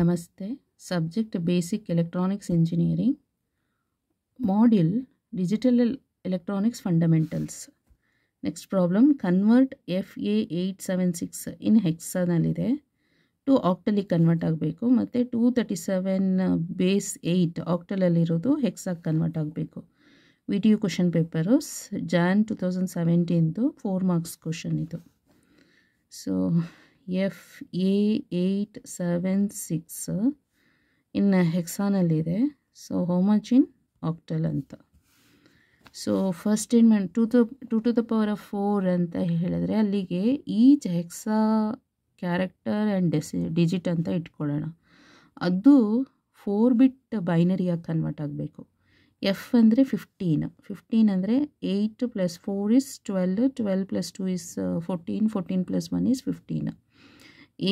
ನಮಸ್ತೆ subject basic electronics engineering module digital electronics fundamentals next problem convert F A eight seven six in ಹೆಕ್ಸನಲ್ಲಿದೆ to ಆಕ್ಟಲಿಗೆ convert ಆಗಬೇಕು ಮತ್ತು two thirty seven base eight ಆಕ್ಟಲಲ್ಲಿರೋದು ಹೆಕ್ಸಾಗಿ convert ಆಗಬೇಕು V T U question paper Jan two thousand ಸೆವೆಂಟೀನ್ದು four marks question ಇದು so F A eight seven six in ಹೆಕ್ಸಾನಲ್ಲಿದೆ ಸೊ ಹೋಮಜಿನ್ ಆಕ್ಟಲ್ ಅಂತ ಸೊ ಫಸ್ಟ್ ಏನು two to the two to the power of four ಅಂತ ಹೇಳಿದ್ರೆ ಅಲ್ಲಿಗೆ each hexa character and deci digit ಅಂತ ಇಟ್ಕೊಳ್ಳೋಣ ಅದು ಫೋರ್ ಬಿಟ್ ಬೈನರಿಯಾಗಿ ಕನ್ವರ್ಟ್ ಆಗಬೇಕು ಎಫ್ ಅಂದರೆ ಫಿಫ್ಟೀನ್ ಫಿಫ್ಟೀನ್ ಅಂದರೆ eight plus four is twelve twelve plus two is fourteen fourteen plus one is fifteen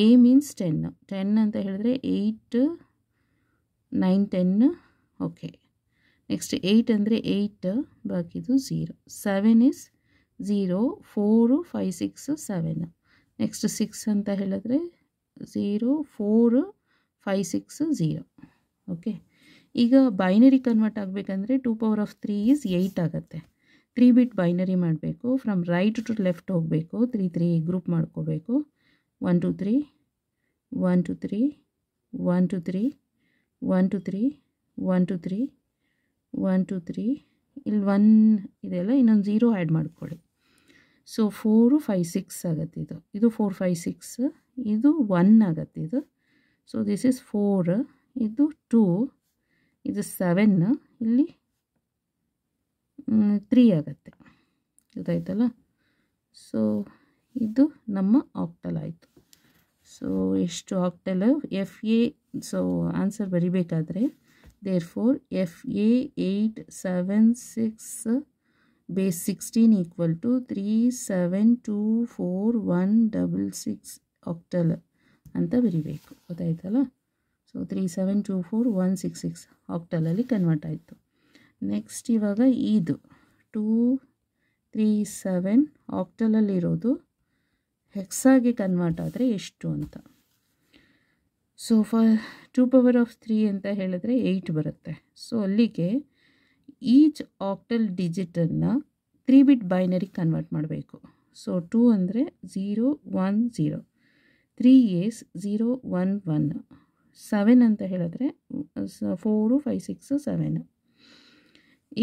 A means ten ten ಅಂತ ಹೇಳಿದ್ರೆ eight nine ten okay next eight ಅಂದರೆ eight ಬಾಕಿದು zero seven is zero four five six seven next six ಅಂತ ಹೇಳಿದ್ರೆ zero four five six zero okay ಈಗ binary convert ಆಗಬೇಕಂದ್ರೆ two power of three is eight ಆಗುತ್ತೆ three bit binary ಮಾಡಬೇಕು from right to left ಹೋಗಬೇಕು three three group ಮಾಡ್ಕೋಬೇಕು one two three one two three one two three one two three one two three one two three ಇಲ್ಲಿ one ಇದೆಯಲ್ಲ ಇನ್ನೊಂದು zero add ಮಾಡ್ಕೊಳ್ಳಿ so four five six ಆಗತ್ತೆ ಇದು ಇದು four five six ಇದು one ಆಗತ್ತೆ ಇದು ಸೊ ದಿಸ್ ಈಸ್ ಫೋರ್ ಇದು ಟೂ ಇದು ಸೆವೆನ್ ಇಲ್ಲಿ ತ್ರೀ ಆಗತ್ತೆ ಗೊತ್ತಾಯ್ತಲ್ಲ ಸೊ ಇದು ನಮ್ಮ ಆಕ್ಟಲ್ ಆಯಿತು ಸೊ ಎಷ್ಟು octal F A so answer ಬರಿಬೇಕಾದ್ರೆ therefore F A eight seven six base sixteen equal to three seven two four one double six octal ಅಂತ ಬರಿಬೇಕು ಗೊತ್ತಾಯ್ತಲ್ಲ so three seven two four one six six ಆಕ್ಟಲಲ್ಲಿ convert ಆಯಿತು next ಇವಾಗ ಇದು two three seven ಆಕ್ಟಲಲ್ಲಿರೋದು ಹೆಕ್ಸಾಗೆ convert ಆದರೆ ಎಷ್ಟು ಅಂತ so for two power of three ಅಂತ ಹೇಳಿದ್ರೆ ಏಯ್ಟ್ ಬರುತ್ತೆ ಸೊ ಅಲ್ಲಿಗೆ ಈಚ್ ಆಕ್ಟಲ್ ಡಿಜಿಟನ್ನು ತ್ರೀ ಬಿಟ್ ಬೈನರಿಗೆ ಕನ್ವರ್ಟ್ ಮಾಡಬೇಕು ಸೊ ಟೂ ಅಂದರೆ zero one zero three is zero one one seven ಅಂತ ಹೇಳಿದ್ರೆ ಫೋರು ಫೈವ್ ಸಿಕ್ಸು ಸೆವೆನ್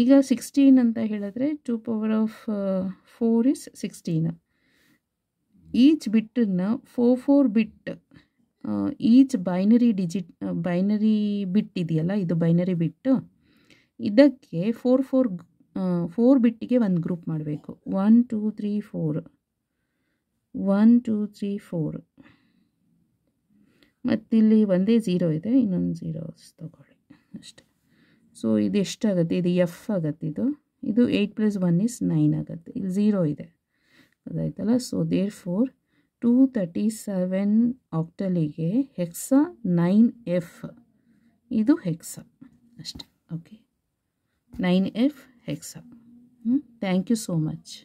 ಈಗ ಸಿಕ್ಸ್ಟೀನ್ ಅಂತ ಹೇಳಿದ್ರೆ two power of four is sixteen each ಬಿಟ್ಟನ್ನು four four bit each binary digit binary bit ಇದೆಯಲ್ಲ ಇದು binary ಬಿಟ್ಟು ಇದಕ್ಕೆ ಫೋರ್ ಫೋರ್ ಫೋರ್ ಬಿಟ್ಟಿಗೆ ಒಂದು ಗ್ರೂಪ್ ಮಾಡಬೇಕು one two three four one two three four ಮತ್ತಿಲ್ಲಿ ಒಂದೇ ಝೀರೋ ಇದೆ ಇನ್ನೊಂದು ಝೀರೋಸ್ ತೊಗೊಳ್ಳಿ ಅಷ್ಟೆ ಸೊ ಇದು ಎಷ್ಟಾಗುತ್ತೆ ಇದು ಎಫ್ ಆಗತ್ತೆ ಇದು ಇದು eight plus one is nine ಆಗತ್ತೆ ಇಲ್ಲಿ ಝೀರೋ ಇದೆ ಅದಾಯ್ತಲ್ಲ so therefore two thirty seven ಆಕ್ಟಲಿಗೆ ಹೆಕ್ಸ ನೈನ್ ಎಫ್ ಇದು ಹೆಕ್ಸ ಅಷ್ಟೆ okay nine F hexa thank you so much